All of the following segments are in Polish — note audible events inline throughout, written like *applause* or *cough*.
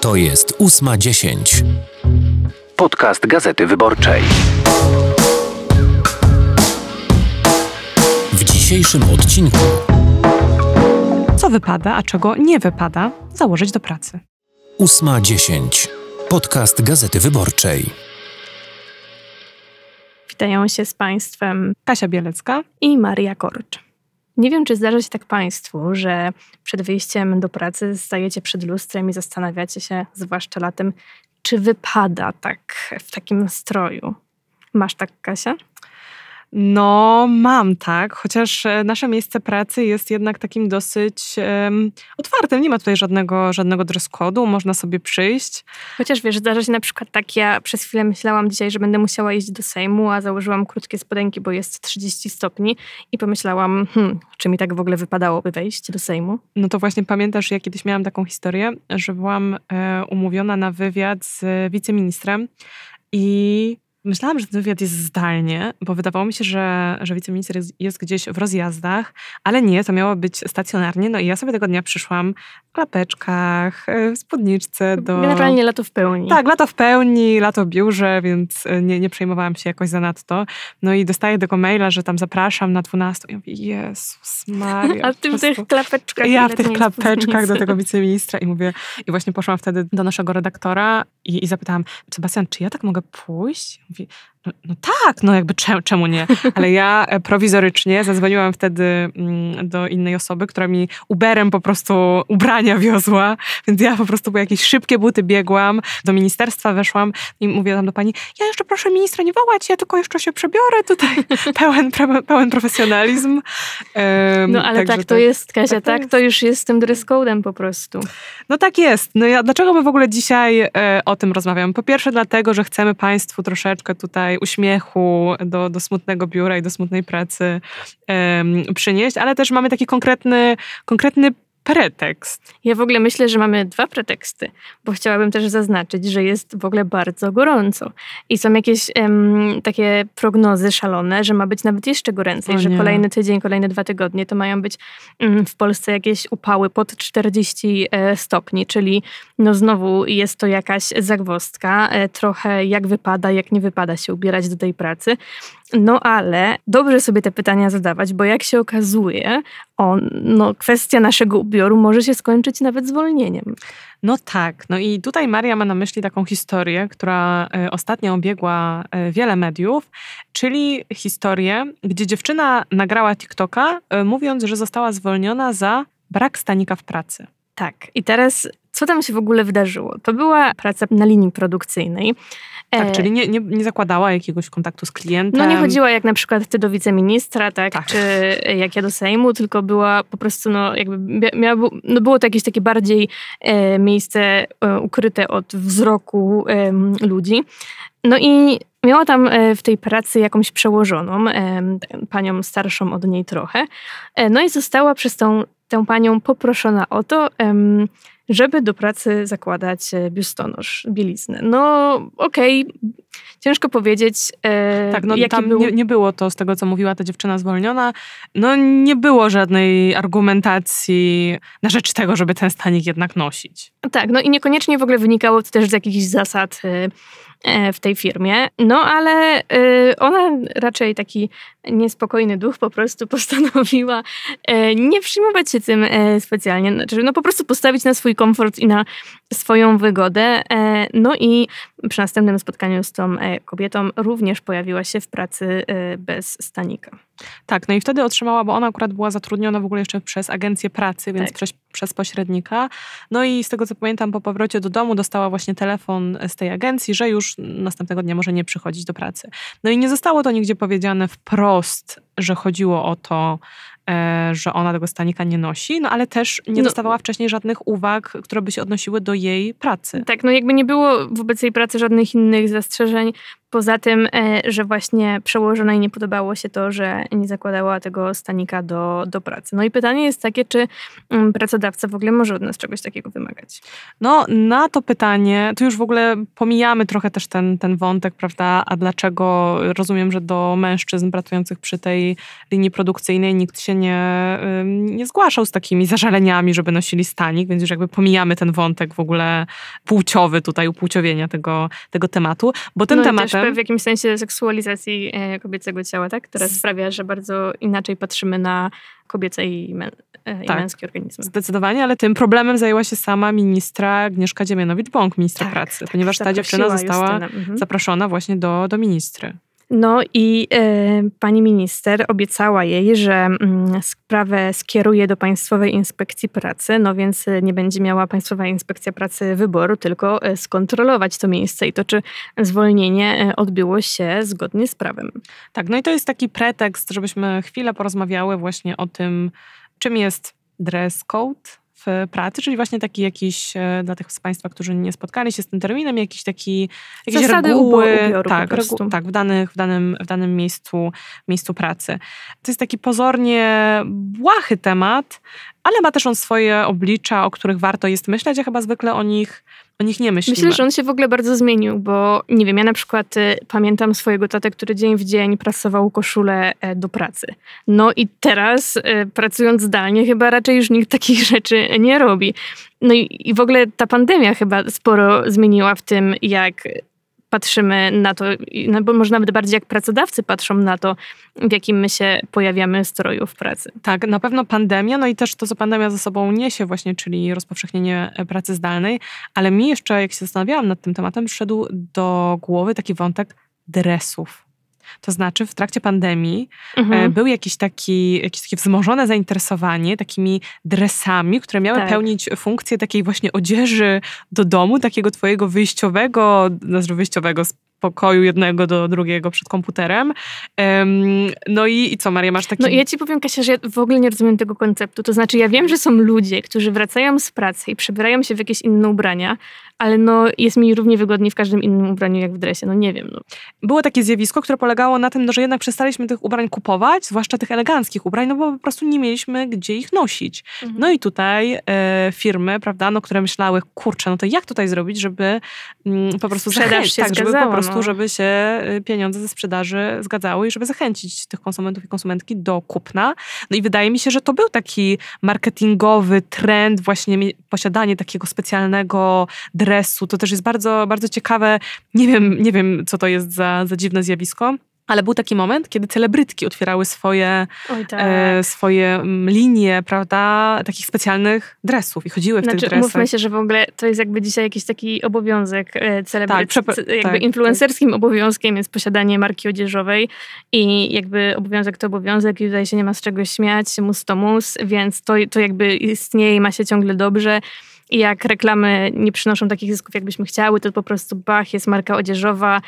To jest 8.10. Podcast Gazety Wyborczej. W dzisiejszym odcinku. Co wypada, a czego nie wypada założyć do pracy? 8.10. Podcast Gazety Wyborczej. Witają się z Państwem Kasia Bielecka i Maria Korcz. Nie wiem, czy zdarza się tak Państwu, że przed wyjściem do pracy stajecie przed lustrem i zastanawiacie się, zwłaszcza latem, czy wypada tak w takim stroju. Masz tak, Kasia? No, mam tak, chociaż e, nasze miejsce pracy jest jednak takim dosyć um, otwartym. Nie ma tutaj żadnego, żadnego dress code'u, można sobie przyjść. Chociaż wiesz, zdarza się na przykład tak, ja przez chwilę myślałam dzisiaj, że będę musiała iść do Sejmu, a założyłam krótkie spodenki, bo jest 30 stopni i pomyślałam, hmm, czy mi tak w ogóle wypadałoby wejść do Sejmu? No to właśnie pamiętasz, ja kiedyś miałam taką historię, że byłam e, umówiona na wywiad z e, wiceministrem i Myślałam, że ten wywiad jest zdalnie, bo wydawało mi się, że, że wiceminister jest, jest gdzieś w rozjazdach, ale nie, to miało być stacjonarnie. No i ja sobie tego dnia przyszłam w klapeczkach, e, w spódniczce do... Generalnie lato w pełni. Tak, lato w pełni, lato w biurze, więc e, nie, nie przejmowałam się jakoś za nadto. No i dostaję tego maila, że tam zapraszam na 12. I mówię, Jezus Maria. *laughs* A ty w tych klapeczkach. Ja w tych klapeczkach do tego wiceministra i mówię... I właśnie poszłam wtedy do naszego redaktora i, I, zapytałam, Sebastian, czy ja tak mogę pójść? Mówi, no, no tak, no jakby czemu, nie? Ale ja e, prowizorycznie zadzwoniłam wtedy mm, do innej osoby, która mi Uberem po prostu ubrania wiozła, więc ja po prostu po jakieś szybkie buty biegłam, do ministerstwa weszłam i mówię tam do pani, ja jeszcze proszę ministra nie wołać, ja tylko jeszcze się przebiorę tutaj. *laughs* Pełen, pełen profesjonalizm. Um, no ale tak, tak to tak, jest, Kasia, tak, tak, tak to, już jest tym dress code'em po prostu. No tak jest. No ja, dlaczego my w ogóle dzisiaj e, o tym rozmawiam? Po pierwsze dlatego, że chcemy państwu troszeczkę tutaj tutaj uśmiechu do, do smutnego biura i do smutnej pracy um, przynieść, ale też mamy taki konkretny, konkretny pretekst. Ja w ogóle myślę, że mamy dwa preteksty, bo chciałabym też zaznaczyć, że jest w ogóle bardzo gorąco i są jakieś em, takie prognozy szalone, że ma być nawet jeszcze goręcej, że kolejny tydzień, kolejne dwa tygodnie to mają być mm, w Polsce jakieś upały pod 40 e, stopni, czyli no znowu jest to jakaś zagwostka, e, trochę jak wypada, jak nie wypada się ubierać do tej pracy. No ale dobrze sobie te pytania zadawać, bo jak się okazuje, no, kwestia naszego ubioru może się skończyć nawet zwolnieniem. No tak. No i tutaj Maria ma na myśli taką historię, która e, ostatnio obiegła e, wiele mediów, czyli historię, gdzie dziewczyna nagrała TikToka, e, mówiąc, że została zwolniona za brak stanika w pracy. Tak. I teraz co tam się w ogóle wydarzyło? To była praca na linii produkcyjnej. Tak, e, czyli nie, nie, nie zakładała jakiegoś kontaktu z klientem. No nie chodziła jak na przykład ty do wiceministra, tak, tak. czy jak ja do Sejmu, tylko była po prostu, no jakby miała, no było to jakieś takie bardziej e, miejsce e, ukryte od wzroku e, ludzi. No i miała tam e, w tej pracy jakąś przełożoną, panią starszą od niej trochę. E, no i została przez tą, tę panią poproszona o to, żeby do pracy zakładać e, biustonosz, bieliznę. No okej, okay. ciężko powiedzieć. E, tak, no tam był... nie, nie, było to z tego, co mówiła ta dziewczyna zwolniona. No nie było żadnej argumentacji na rzecz tego, żeby ten stanik jednak nosić. Tak, no i niekoniecznie w ogóle wynikało to też z jakichś zasad e, E, w tej firmie. No ale e, ona raczej taki niespokojny duch po prostu *laughs* postanowiła e, nie przyjmować się tym specjalnie. No, znaczy, no po prostu postawić na swój komfort i na swoją wygodę. No i przy następnym spotkaniu z tą kobietą również pojawiła się w pracy bez stanika. Tak, no i wtedy otrzymała, bo ona akurat była zatrudniona w ogóle jeszcze przez agencję pracy, więc tak. przez, przez pośrednika. No i z tego co pamiętam, po powrocie do domu dostała właśnie telefon z tej agencji, że już następnego dnia może nie przychodzić do pracy. No i nie zostało to nigdzie powiedziane wprost, że chodziło o to, e, że ona tego stanika nie nosi, no ale też nie no- dostawała wcześniej żadnych uwag, które by się odnosiły do jej pracy. Tak, no jakby nie było wobec jej pracy żadnych innych zastrzeżeń. Poza tym, e, że właśnie przełożonej nie podobało się to, że nie zakładała tego stanika do, do pracy. No i pytanie jest takie, czy mm, pracodawca w ogóle może od nas czegoś takiego wymagać? No, na to pytanie, tu już w ogóle pomijamy trochę też ten, ten wątek, prawda? A dlaczego rozumiem, że do mężczyzn pracujących przy tej linii produkcyjnej nikt się nie, nie zgłaszał z takimi zażaleniami, żeby nosili stanik, więc już jakby pomijamy ten wątek w ogóle płciowy tutaj, upłciowienia tego, tego tematu, bo ten no temat w jakimś sensie seksualizacji e, kobiecego ciała, tak? Która sprawia, że bardzo inaczej patrzymy na kobiece i, mę e, i tak. męskie organizmy. Zdecydowanie, ale tym problemem zajęła się sama ministra Agnieszka Dziemianowicz-Bąk, ministra tak, pracy, tak, ponieważ ta dziewczyna została mhm. zaproszona właśnie do, do ministry. No i y, pani minister obiecała jej, że y, sprawę skieruje do Państwowej Inspekcji Pracy, no więc e, nie będzie miała Państwowa Inspekcja Pracy wyboru, tylko e, skontrolować to miejsce i to, czy zwolnienie odbyło się zgodnie z prawem. Tak, no i to jest taki pretekst, żebyśmy chwilę porozmawiały właśnie o tym, czym jest dress code, w pracy, czyli właśnie taki jakiś, e, dla tych z Państwa, którzy nie spotkali się z tym terminem, jakiś taki, jakieś Zasady reguły, tak, regu tak w, danych, w, danym, w danym miejscu, miejscu pracy. To jest taki pozornie błahy temat, ale ma też on swoje oblicza, o których warto jest myśleć, a chyba zwykle o nich o nich nie myślimy. Myślę, że on się w ogóle bardzo zmienił, bo nie wiem, ja na przykład y, pamiętam swojego tatę, który dzień w dzień prasował koszulę y, do pracy. No i teraz, y, pracując zdalnie, chyba raczej już nikt takich *laughs* rzeczy nie robi. No i, i w ogóle ta pandemia chyba sporo zmieniła w tym, jak patrzymy na to, no bo może nawet bardziej jak pracodawcy patrzą na to, w jakim my się pojawiamy stroju w pracy. Tak, na pewno pandemia, no i też to, co pandemia ze sobą niesie właśnie, czyli rozpowszechnienie e, pracy zdalnej, ale mi jeszcze, jak się zastanawiałam nad tym tematem, przyszedł do głowy taki wątek dresów. To znaczy w trakcie pandemii e, mhm. był jakiś taki, jakieś takie wzmożone zainteresowanie takimi dresami, które miały tak. pełnić funkcję takiej właśnie odzieży do domu, takiego twojego wyjściowego, nazwijmy wyjściowego pokoju jednego do drugiego przed komputerem. no i, i co, Maria, masz takie. No ja ci powiem, Kasia, że ja w ogóle nie rozumiem tego konceptu. To znaczy, ja wiem, że są ludzie, którzy wracają z pracy i przebierają się w jakieś inne ubrania, ale no jest mi równie wygodnie w każdym innym ubraniu jak w dresie, no nie wiem. No. Było takie zjawisko, które polegało na tym, no, że jednak przestaliśmy tych ubrań kupować, zwłaszcza tych eleganckich ubrań, no bo po prostu nie mieliśmy gdzie ich nosić. Mhm. No i tutaj e, firmy, prawda, no które myślały, kurczę, no to jak tutaj zrobić, żeby m, mm, po prostu sprzedać się tak, żeby po prostu no. prostu, żeby się y, pieniądze ze sprzedaży zgadzały i żeby zachęcić tych konsumentów i konsumentki do kupna. No i wydaje mi się, że to był taki marketingowy trend, właśnie posiadanie takiego specjalnego dresu. To też jest bardzo, bardzo ciekawe. Nie wiem, nie wiem co to jest za, za dziwne zjawisko. Ale był taki moment, kiedy celebrytki otwierały swoje, e, tak. e, swoje mm, linie, prawda, takich specjalnych dresów i chodziły w znaczy, tych dresach. Mówmy się, że w ogóle to jest jakby dzisiaj jakiś taki obowiązek e, celebrycki, tak, jakby tak, tak, influencerskim obowiązkiem jest posiadanie marki odzieżowej i jakby obowiązek to obowiązek i tutaj się nie ma z czego śmiać, mus to mus, więc to, to jakby istnieje i ma się ciągle dobrze. I jak reklamy nie przynoszą takich zysków, jakbyśmy chciały, to po prostu bach, jest marka odzieżowa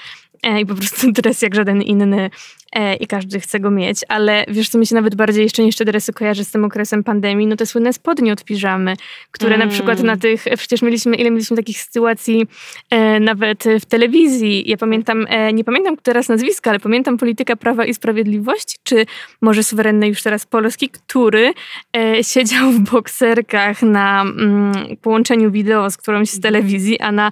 e, i po prostu *laughs* dres jak żaden inny E, i każdy chce go mieć, ale wiesz, co mi się nawet bardziej jeszcze niż te dresy kojarzy z tym okresem pandemii, no te słynne spodnie od piżamy, które mm. na przykład mm. na tych, przecież mieliśmy, ile mieliśmy takich sytuacji e, nawet w telewizji. Ja pamiętam, e, nie pamiętam teraz nazwiska, ale pamiętam polityka Prawa i Sprawiedliwości, czy może suwerenny już teraz Polski, który e, siedział w bokserkach na mm, połączeniu wideo z którąś z telewizji, a na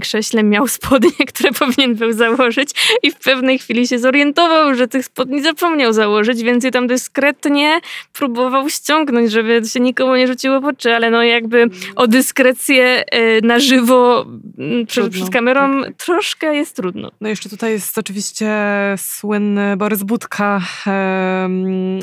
krześle miał spodnie, *laughs* które powinien był założyć i w pewnej chwili się zorientował, że tych spodni zapomniał założyć, więc je tam dyskretnie próbował ściągnąć, żeby się nikomu nie rzuciło w oczy, ale no jakby o dyskrecję e, na żywo mm, przez przed kamerą tak, tak. troszkę jest trudno. No jeszcze tutaj jest oczywiście słynny Borys Budka.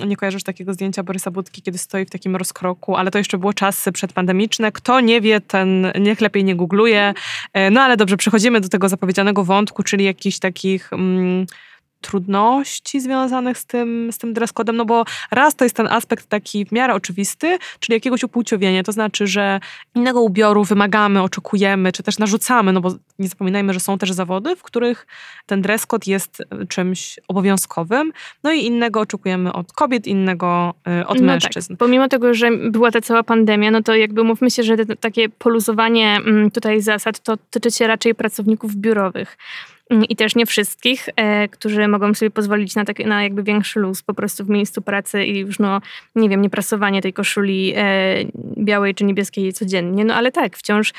Nie kojarzysz takiego zdjęcia Borysa Budki, kiedy stoi w takim rozkroku, ale to jeszcze było czasy przedpandemiczne. Kto nie wie, ten niech lepiej nie googluje. E, no ale dobrze, przechodzimy do tego zapowiedzianego wątku, czyli jakichś takich... Mm, trudności związanych z tym, z tym dress code'em, no bo raz to jest ten aspekt taki w miarę oczywisty, czyli jakiegoś upłciowienia, to znaczy, że innego ubioru wymagamy, oczekujemy, czy też narzucamy, no bo nie zapominajmy, że są też zawody, w których ten dress code jest y, czymś obowiązkowym, no i innego oczekujemy od kobiet, innego y, od no tak. mężczyzn. Tak. Pomimo tego, że była ta cała pandemia, no to jakby mówmy się, że te, takie poluzowanie mm, tutaj zasad to tyczy się raczej pracowników biurowych. Mm, i też nie wszystkich, e, którzy mogą sobie pozwolić na, tak, na jakby większy luz po prostu w miejscu pracy i już no, nie wiem, nie prasowanie tej koszuli e, białej czy niebieskiej codziennie, no ale tak, wciąż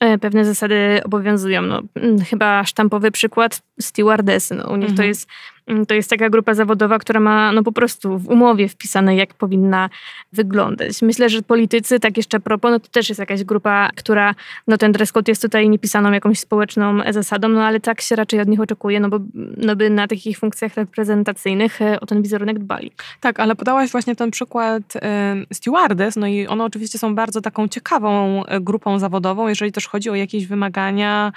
e, pewne zasady obowiązują. No, mm, chyba sztampowy przykład stewardessy. No, u nich mhm. to jest Mm, to jest taka grupa zawodowa, która ma no po prostu w umowie wpisane, jak powinna wyglądać. Myślę, że politycy, tak jeszcze propo, no to też jest jakaś grupa, która, no ten dress code jest tutaj niepisaną jakąś społeczną zasadą, no ale tak się raczej od nich oczekuje, no bo no by na takich funkcjach reprezentacyjnych e, o ten wizerunek dbali. Tak, ale podałaś właśnie ten przykład y, stewardess, no i one oczywiście są bardzo taką ciekawą e, grupą zawodową, jeżeli też chodzi o jakieś wymagania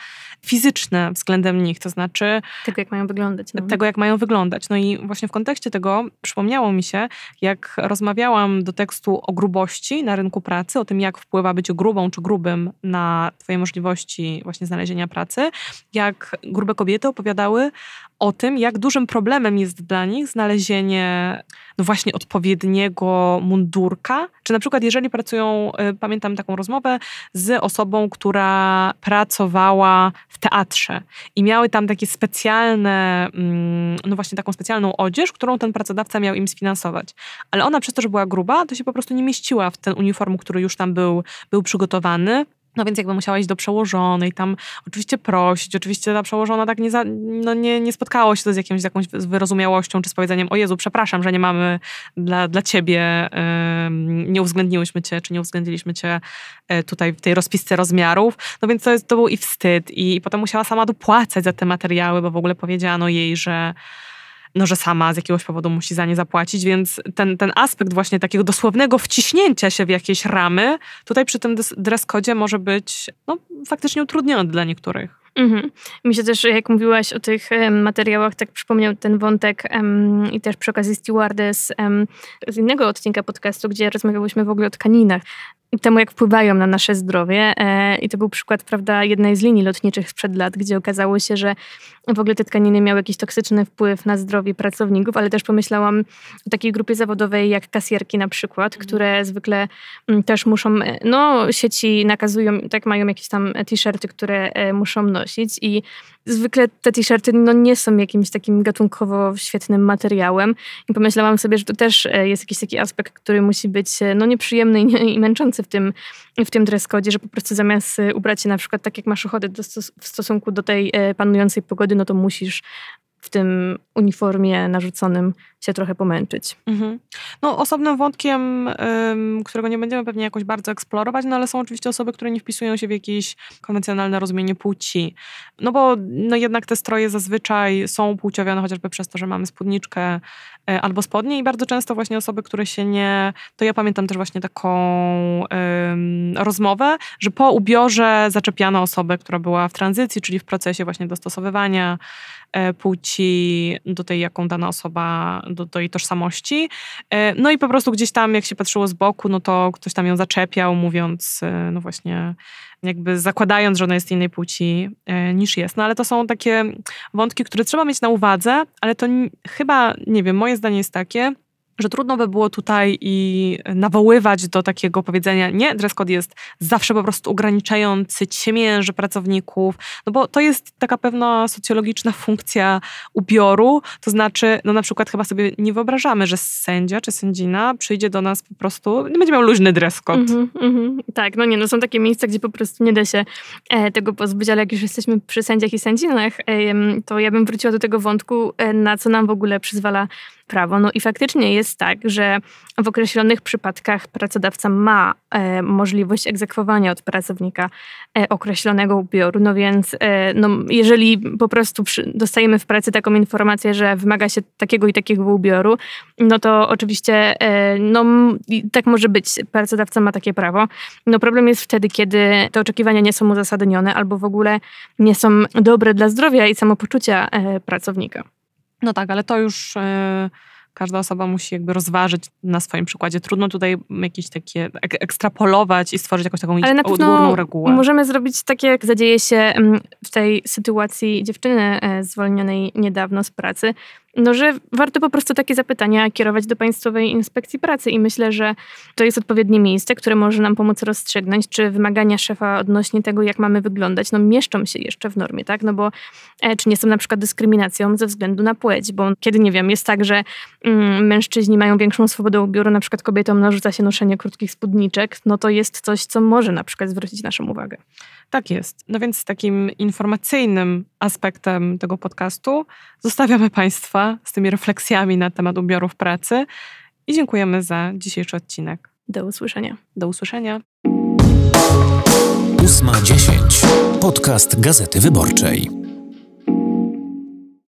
fizyczne względem nich, to znaczy... Tego, jak mają wyglądać. No. Tego, jak mają wyglądać. No i właśnie w kontekście tego przypomniało mi się, jak rozmawiałam do tekstu o grubości na rynku pracy, o tym, jak wpływa być grubą czy grubym na Twoje możliwości właśnie znalezienia pracy, jak grube kobiety opowiadały o tym, jak dużym problemem jest dla nich znalezienie no właśnie odpowiedniego mundurka? Czy na przykład jeżeli pracują, y, pamiętam taką rozmowę z osobą, która pracowała w teatrze i miały tam takie specjalne, mm, no właśnie taką specjalną odzież, którą ten pracodawca miał im sfinansować. Ale ona przez to, że była gruba, to się po prostu nie mieściła w ten uniform, który już tam był, był przygotowany no więc jakby musiała iść do przełożonej, tam oczywiście prosić, oczywiście ta przełożona tak nie, za, no nie, nie spotkało się to z, jakimś, z jakąś wyrozumiałością czy z powiedzeniem o Jezu, przepraszam, że nie mamy dla, dla ciebie, y, nie uwzględniłyśmy cię, czy nie uwzględniliśmy cię y, tutaj w tej rozpisce rozmiarów. No więc to, jest, to był i wstyd i, i potem musiała sama dopłacać za te materiały, bo w ogóle powiedziano jej, że no, że sama z jakiegoś powodu musi za nie zapłacić, więc ten, ten aspekt właśnie takiego dosłownego wciśnięcia się w jakieś ramy tutaj przy tym dress codzie może być no, faktycznie utrudniony dla niektórych. Mhm. Mi się też, jak mówiłaś o tych materiałach, tak przypomniał ten wątek i też przy okazji Stewardes z innego odcinka podcastu, gdzie rozmawiałyśmy w ogóle o tkaninach temu, jak wpływają na nasze zdrowie. E, I to był przykład, prawda, jednej z linii lotniczych sprzed lat, gdzie okazało się, że w ogóle te tkaniny miały jakiś toksyczny wpływ na zdrowie pracowników, ale też pomyślałam o takiej grupie zawodowej jak kasjerki na przykład, mhm. które zwykle mm, też muszą, e, no sieci nakazują, tak mają jakieś tam e, t-shirty, które muszą nosić i zwykle te t-shirty no, nie są jakimś takim gatunkowo świetnym materiałem i pomyślałam sobie, że to też jest jakiś taki aspekt, który musi być no, nieprzyjemny i męczący w tym, w tym dress code, że po prostu zamiast y, ubrać się na przykład tak, jak masz ochotę do, w stosunku do tej y, panującej pogody, no to musisz w tym uniformie narzuconym się trochę pomęczyć. Mhm. No, osobnym wątkiem, ym, którego nie będziemy pewnie jakoś bardzo eksplorować, no ale są oczywiście osoby, które nie wpisują się w jakieś konwencjonalne rozumienie płci. No bo no jednak te stroje zazwyczaj są płciowione no, chociażby przez to, że mamy spódniczkę y, albo spodnie i bardzo często właśnie osoby, które się nie... To ja pamiętam też właśnie taką ym, rozmowę, że po ubiorze zaczepiano osobę, która była w tranzycji, czyli w procesie właśnie dostosowywania E, płci, do tej, jaką dana osoba, do, do jej tożsamości. E, no i po prostu gdzieś tam, jak się patrzyło z boku, no to ktoś tam ją zaczepiał, mówiąc, e, no właśnie, jakby zakładając, że ona jest innej płci niż jest. No ale to są takie wątki, które trzeba mieć na uwadze, ale to chyba, nie wiem, moje zdanie jest takie, że trudno by było tutaj i nawoływać do takiego powiedzenia, nie, dress code jest zawsze po prostu ograniczający, ciemięży pracowników, no bo to jest taka pewna socjologiczna funkcja ubioru, to znaczy, no na przykład chyba sobie nie wyobrażamy, że sędzia czy sędzina przyjdzie do nas po prostu, no będzie miał luźny dress code. Mm -hmm, mm -hmm. Tak, no nie, no są takie miejsca, gdzie po prostu nie da się e, tego pozbyć, ale jak już jesteśmy przy sędziach i sędzinach, e, to ja bym wróciła do tego wątku, e, na co nam w ogóle przyzwala prawo. No i faktycznie jest tak, że w określonych przypadkach pracodawca ma e, możliwość egzekwowania od pracownika e, określonego ubioru. No więc e, no, jeżeli po prostu przy, dostajemy w pracy taką informację, że wymaga się takiego i takiego ubioru, no to oczywiście e, no, tak może być. Pracodawca ma takie prawo. No problem jest wtedy, kiedy te oczekiwania nie są uzasadnione albo w ogóle nie są dobre dla zdrowia i samopoczucia e, pracownika. No tak, ale to już e, każda osoba musi jakby rozważyć na swoim przykładzie. Trudno tutaj jakieś takie ekstrapolować i stworzyć jakąś taką Ale na pewno regułę. Możemy zrobić takie, jak zadzieje się mm, w tej sytuacji dziewczyny e, zwolnionej niedawno z pracy. No, że warto po prostu takie zapytania kierować do Państwowej Inspekcji Pracy i myślę, że to jest odpowiednie miejsce, które może nam pomóc rozstrzygnąć, czy wymagania szefa odnośnie tego, jak mamy wyglądać, no mieszczą się jeszcze w normie, tak? No bo e, czy nie są na przykład dyskryminacją ze względu na płeć, bo kiedy, nie wiem, jest tak, że mm, mężczyźni mają większą swobodę ubioru, na przykład kobietom narzuca się noszenie krótkich spódniczek, no to jest coś, co może na przykład zwrócić naszą uwagę. Tak jest. No więc takim informacyjnym aspektem tego podcastu zostawiamy Państwa z tymi refleksjami na temat ubiorów pracy. I dziękujemy za dzisiejszy odcinek. Do usłyszenia. Do usłyszenia. 8.10. Podcast Gazety Wyborczej.